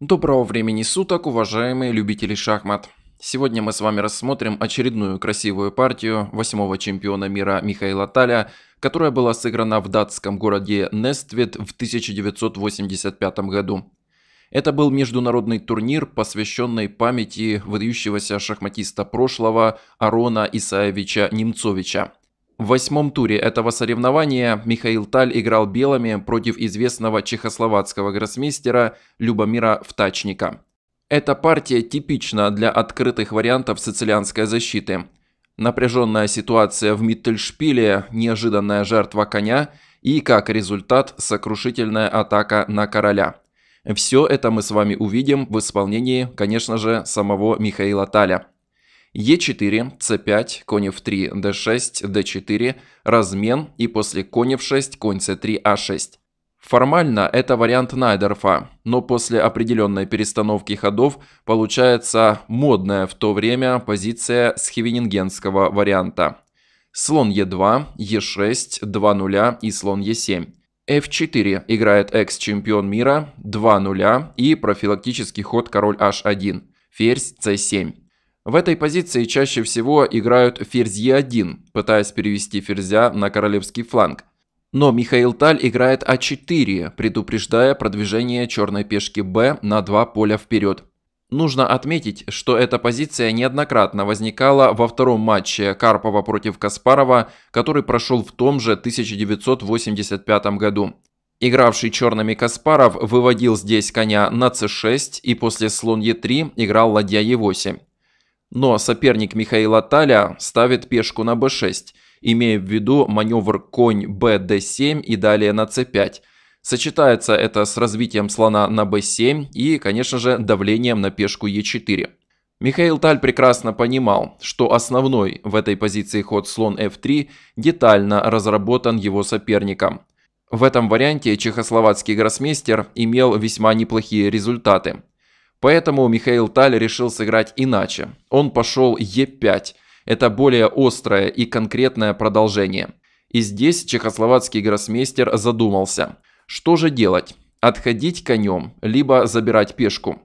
Доброго времени суток, уважаемые любители шахмат. Сегодня мы с вами рассмотрим очередную красивую партию восьмого чемпиона мира Михаила Таля, которая была сыграна в датском городе Нествет в 1985 году. Это был международный турнир, посвященный памяти выдающегося шахматиста прошлого Арона Исаевича Немцовича – в восьмом туре этого соревнования Михаил Таль играл белыми против известного чехословацкого гроссмейстера Любомира Втачника. Эта партия типична для открытых вариантов сицилианской защиты. Напряженная ситуация в Миттельшпиле, неожиданная жертва коня и, как результат, сокрушительная атака на короля. Все это мы с вами увидим в исполнении, конечно же, самого Михаила Таля. Е4, c 5 конь F3, D6, D4, размен и после конь F6, конь C3, А6. Формально это вариант Найдерфа, но после определенной перестановки ходов получается модная в то время позиция с хевенингенского варианта. Слон Е2, Е6, 2 нуля и слон Е7. F4 играет экс-чемпион мира, 2 нуля и профилактический ход король H1, ферзь C7. В этой позиции чаще всего играют ферзь ферзье 1, пытаясь перевести ферзя на королевский фланг. Но Михаил Таль играет А4, предупреждая продвижение черной пешки Б на два поля вперед. Нужно отметить, что эта позиция неоднократно возникала во втором матче Карпова против Каспарова, который прошел в том же 1985 году. Игравший черными Каспаров выводил здесь коня на c6 и после слон e3 играл ладья e8. Но соперник Михаила Таля ставит пешку на b6, имея в виду маневр конь bd7 и далее на c5. Сочетается это с развитием слона на b7 и, конечно же, давлением на пешку e4. Михаил Таль прекрасно понимал, что основной в этой позиции ход слон f3 детально разработан его соперником. В этом варианте чехословацкий гроссмейстер имел весьма неплохие результаты. Поэтому Михаил Таль решил сыграть иначе. Он пошел Е5. Это более острое и конкретное продолжение. И здесь чехословацкий гроссмейстер задумался. Что же делать? Отходить конем, либо забирать пешку.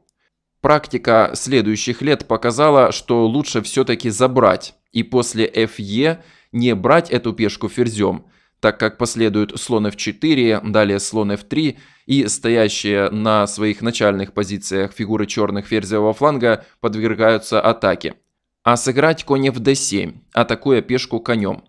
Практика следующих лет показала, что лучше все-таки забрать. И после ФЕ не брать эту пешку ферзем, так как последуют слон f4, далее слон f3 и стоящие на своих начальных позициях фигуры черных ферзевого фланга подвергаются атаке. А сыграть конь в d7, атакуя пешку конем.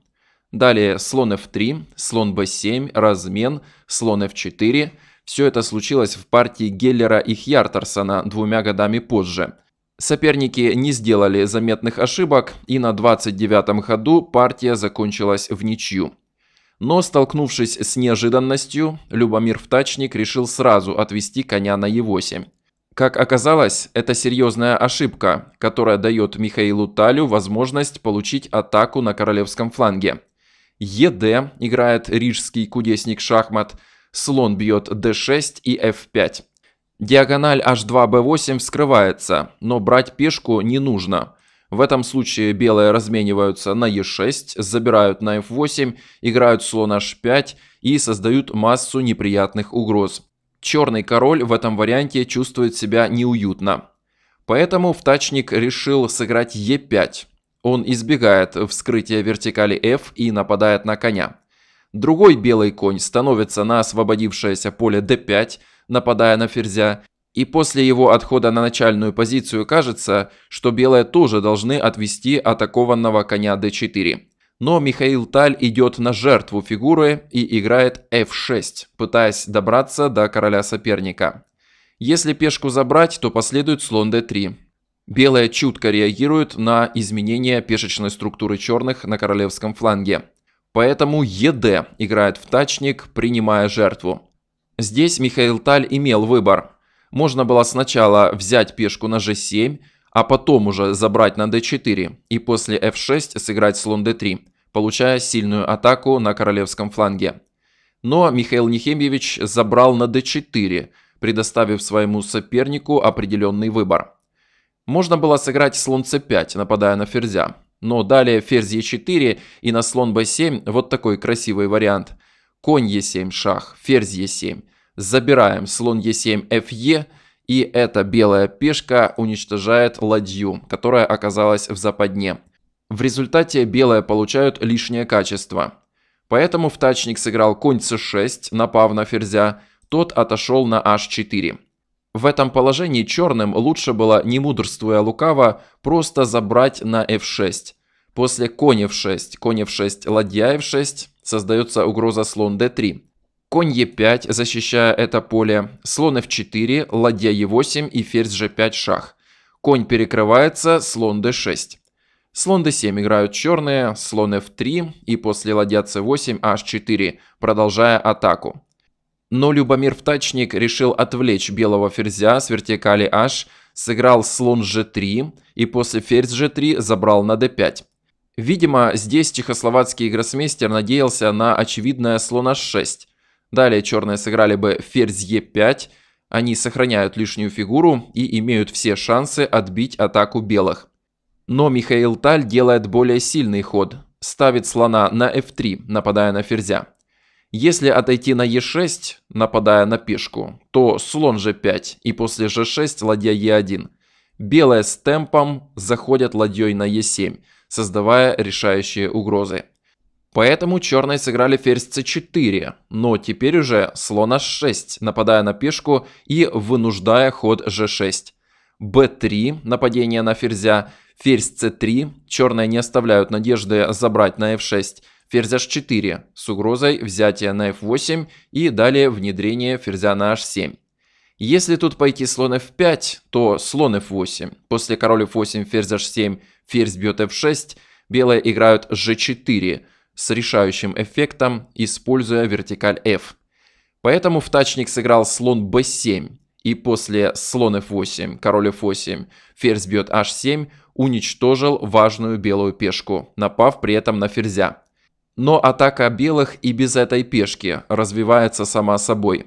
Далее слон f3, слон b7, размен, слон f4. Все это случилось в партии Геллера и Хьяртарсона двумя годами позже. Соперники не сделали заметных ошибок, и на 29-м ходу партия закончилась в ничью. Но, столкнувшись с неожиданностью, Любомир Втачник решил сразу отвести коня на Е8. Как оказалось, это серьезная ошибка, которая дает Михаилу Талю возможность получить атаку на королевском фланге. ЕД играет рижский кудесник шахмат, слон бьет d6 и f5. Диагональ h2b8 вскрывается, но брать пешку не нужно. В этом случае белые размениваются на e6, забирают на f8, играют слон h5 и создают массу неприятных угроз. Черный король в этом варианте чувствует себя неуютно. Поэтому втачник решил сыграть e5. Он избегает вскрытия вертикали f и нападает на коня. Другой белый конь становится на освободившееся поле d5, нападая на ферзя, и после его отхода на начальную позицию кажется, что белые тоже должны отвести атакованного коня d4. Но Михаил Таль идет на жертву фигуры и играет f6, пытаясь добраться до короля соперника. Если пешку забрать, то последует слон d3. Белые чутко реагируют на изменение пешечной структуры черных на королевском фланге. Поэтому ЕД играет в тачник, принимая жертву. Здесь Михаил Таль имел выбор можно было сначала взять пешку на g7, а потом уже забрать на d4 и после f6 сыграть слон d3, получая сильную атаку на королевском фланге. Но Михаил Нехемьевич забрал на d4, предоставив своему сопернику определенный выбор. Можно было сыграть слон c5, нападая на ферзя. Но далее ферзь e4 и на слон b7 вот такой красивый вариант. Конь e7, шах, ферзь e7, Забираем слон e 7 fe И эта белая пешка уничтожает ладью, которая оказалась в западне. В результате белые получают лишнее качество. Поэтому втачник сыграл конь c6, напав на ферзя, тот отошел на h4. В этом положении черным лучше было, не мудрствуя лукаво, просто забрать на f6. После конь f6, конь f6, ладья f6, создается угроза слон d3 конь e 5 защищая это поле, слон F4, ладья e 8 и ферзь G5 шах. Конь перекрывается, слон D6. Слон d7 играют черные, слон f3 и после ладья c8 h4, продолжая атаку. Но Любомир Втачник решил отвлечь белого ферзя с вертикали h, сыграл слон g3 и после ферзь g3 забрал на d5. Видимо, здесь чехословацкий гроссмейстер надеялся на очевидное слон h6, Далее черные сыграли бы ферзь Е5. Они сохраняют лишнюю фигуру и имеют все шансы отбить атаку белых. Но Михаил Таль делает более сильный ход. Ставит слона на f3, нападая на ферзя. Если отойти на e6, нападая на пешку, то слон g5 и после g6 ладья e1. Белые с темпом заходят ладьей на e7, создавая решающие угрозы. Поэтому черные сыграли ферзь c4, но теперь уже слон h6, нападая на пешку и вынуждая ход g6. b3, нападение на ферзя, ферзь c3, черные не оставляют надежды забрать на f6, ферзь h4 с угрозой взятия на f8 и далее внедрение ферзя на h7. Если тут пойти слон f5, то слон f8, после король f8, ферзь h7, ферзь бьет f6, белые играют g4, с решающим эффектом, используя вертикаль f. Поэтому втачник сыграл слон b7, и после слон f8, король f8, ферзь бьет h7, уничтожил важную белую пешку, напав при этом на ферзя. Но атака белых и без этой пешки развивается сама собой.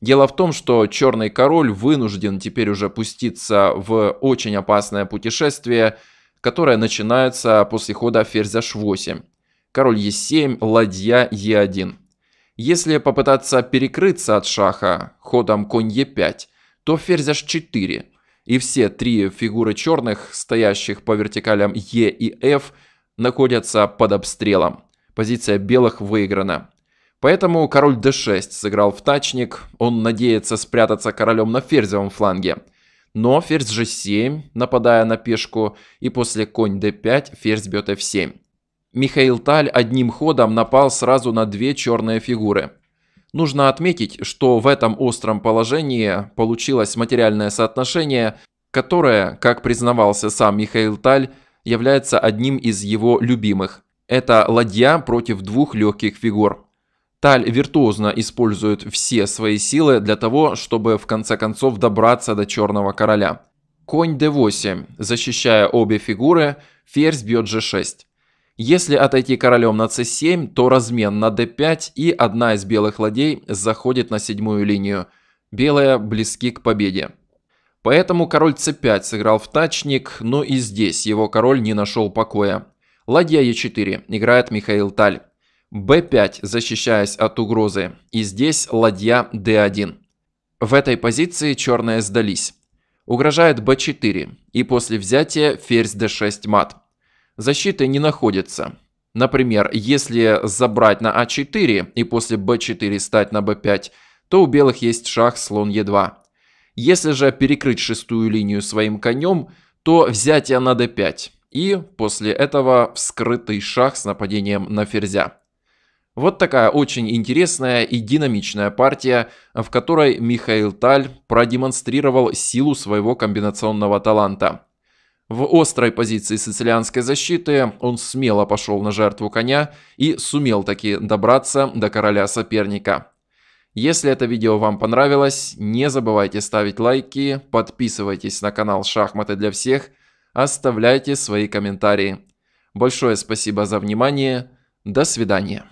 Дело в том, что черный король вынужден теперь уже пуститься в очень опасное путешествие, которое начинается после хода ферзь h8 король e7, ладья e1. Если попытаться перекрыться от шаха ходом конь e5, то ферзь h4, и все три фигуры черных, стоящих по вертикалям e и f, находятся под обстрелом. Позиция белых выиграна. Поэтому король d6 сыграл в тачник, он надеется спрятаться королем на ферзевом фланге. Но ферзь g7, нападая на пешку, и после конь d5 ферзь бьет f7. Михаил Таль одним ходом напал сразу на две черные фигуры. Нужно отметить, что в этом остром положении получилось материальное соотношение, которое, как признавался сам Михаил Таль, является одним из его любимых. Это ладья против двух легких фигур. Таль виртуозно использует все свои силы для того, чтобы в конце концов добраться до черного короля. Конь d8, защищая обе фигуры, ферзь бьет g6. Если отойти королем на c7, то размен на d5 и одна из белых ладей заходит на седьмую линию. Белые близки к победе. Поэтому король c5 сыграл в тачник, но и здесь его король не нашел покоя. Ладья e4 играет Михаил Таль. b5 защищаясь от угрозы. И здесь ладья d1. В этой позиции черные сдались. Угрожает b4 и после взятия ферзь d6 мат защиты не находится. Например, если забрать на А4 и после b 4 стать на b 5 то у белых есть шах слон e 2 Если же перекрыть шестую линию своим конем, то взятие на d5 и после этого вскрытый шах с нападением на ферзя. Вот такая очень интересная и динамичная партия, в которой Михаил Таль продемонстрировал силу своего комбинационного таланта. В острой позиции сицилианской защиты он смело пошел на жертву коня и сумел таки добраться до короля соперника. Если это видео вам понравилось, не забывайте ставить лайки, подписывайтесь на канал «Шахматы для всех», оставляйте свои комментарии. Большое спасибо за внимание, до свидания.